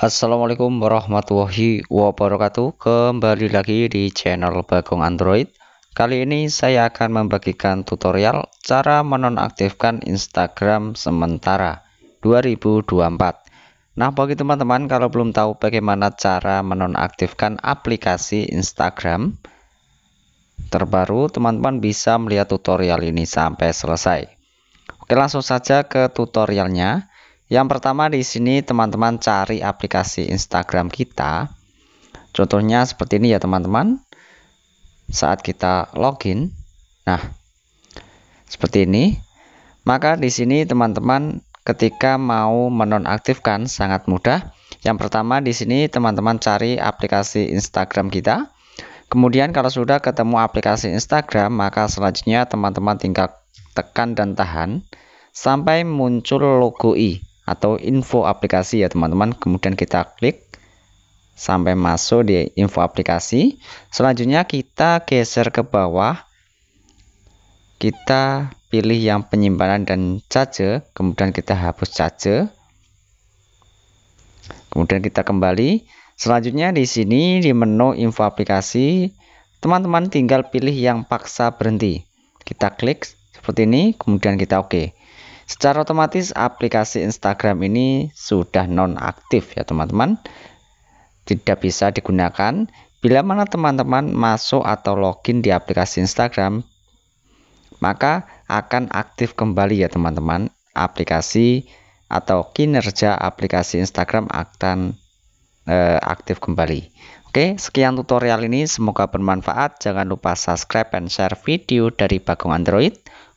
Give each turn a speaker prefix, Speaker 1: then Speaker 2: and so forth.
Speaker 1: Assalamualaikum warahmatullahi wabarakatuh Kembali lagi di channel Bagong Android Kali ini saya akan membagikan tutorial Cara menonaktifkan Instagram sementara 2024 Nah bagi teman-teman kalau belum tahu bagaimana cara menonaktifkan aplikasi Instagram Terbaru teman-teman bisa melihat tutorial ini sampai selesai Oke langsung saja ke tutorialnya yang pertama di sini teman-teman cari aplikasi Instagram kita. Contohnya seperti ini ya teman-teman. Saat kita login, nah seperti ini. Maka di sini teman-teman ketika mau menonaktifkan sangat mudah. Yang pertama di sini teman-teman cari aplikasi Instagram kita. Kemudian kalau sudah ketemu aplikasi Instagram, maka selanjutnya teman-teman tinggal tekan dan tahan sampai muncul logo i atau info aplikasi ya teman-teman kemudian kita klik sampai masuk di info aplikasi selanjutnya kita geser ke bawah kita pilih yang penyimpanan dan charge kemudian kita hapus charge kemudian kita kembali selanjutnya di sini di menu info aplikasi teman-teman tinggal pilih yang paksa berhenti kita klik seperti ini kemudian kita oke okay. Secara otomatis aplikasi Instagram ini sudah nonaktif ya teman-teman. Tidak bisa digunakan bila mana teman-teman masuk atau login di aplikasi Instagram, maka akan aktif kembali ya teman-teman. Aplikasi atau kinerja aplikasi Instagram akan eh, aktif kembali. Oke, sekian tutorial ini semoga bermanfaat. Jangan lupa subscribe and share video dari Bagong Android.